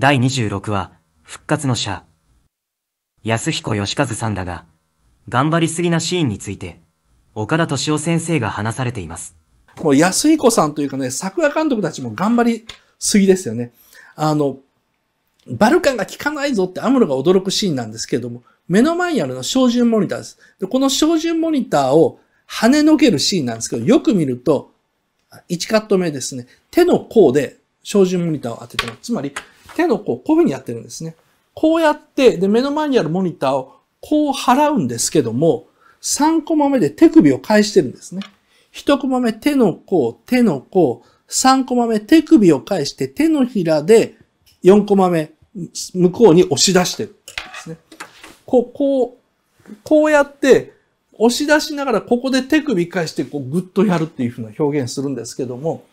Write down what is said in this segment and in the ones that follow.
第26話、復活の者。安彦義和さんだが、頑張りすぎなシーンについて、岡田敏夫先生が話されています。もう安彦さんというかね、作画監督たちも頑張りすぎですよね。あの、バルカンが効かないぞってアムロが驚くシーンなんですけれども、目の前にあるのは照準モニターです。でこの照準モニターを跳ねのけるシーンなんですけど、よく見ると、1カット目ですね。手の甲で照準モニターを当ててます。つまり、手のこう、こういうふうにやってるんですね。こうやって、で、目の前にあるモニターをこう払うんですけども、3コマ目で手首を返してるんですね。1コマ目手の甲、手の甲、3コマ目手首を返して手のひらで4コマ目向こうに押し出してるんですね。こう、こう、こうやって押し出しながらここで手首返してこうグッとやるっていうふうな表現するんですけども、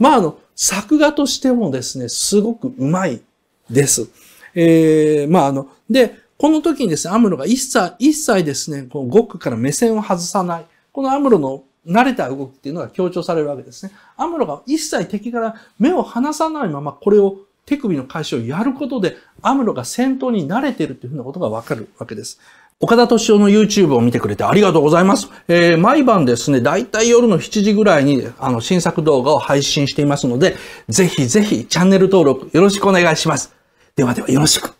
まあ、あの、作画としてもですね、すごくうまいです。ええー、まあ、あの、で、この時にですね、アムロが一切、一切ですね、このゴックから目線を外さない。このアムロの慣れた動きっていうのが強調されるわけですね。アムロが一切敵から目を離さないまま、これを、手首の返しをやることで、アムロが戦闘に慣れてるっていうふうなことがわかるわけです。岡田敏夫の YouTube を見てくれてありがとうございます。えー、毎晩ですね、だいたい夜の7時ぐらいに、あの、新作動画を配信していますので、ぜひぜひチャンネル登録よろしくお願いします。ではではよろしく。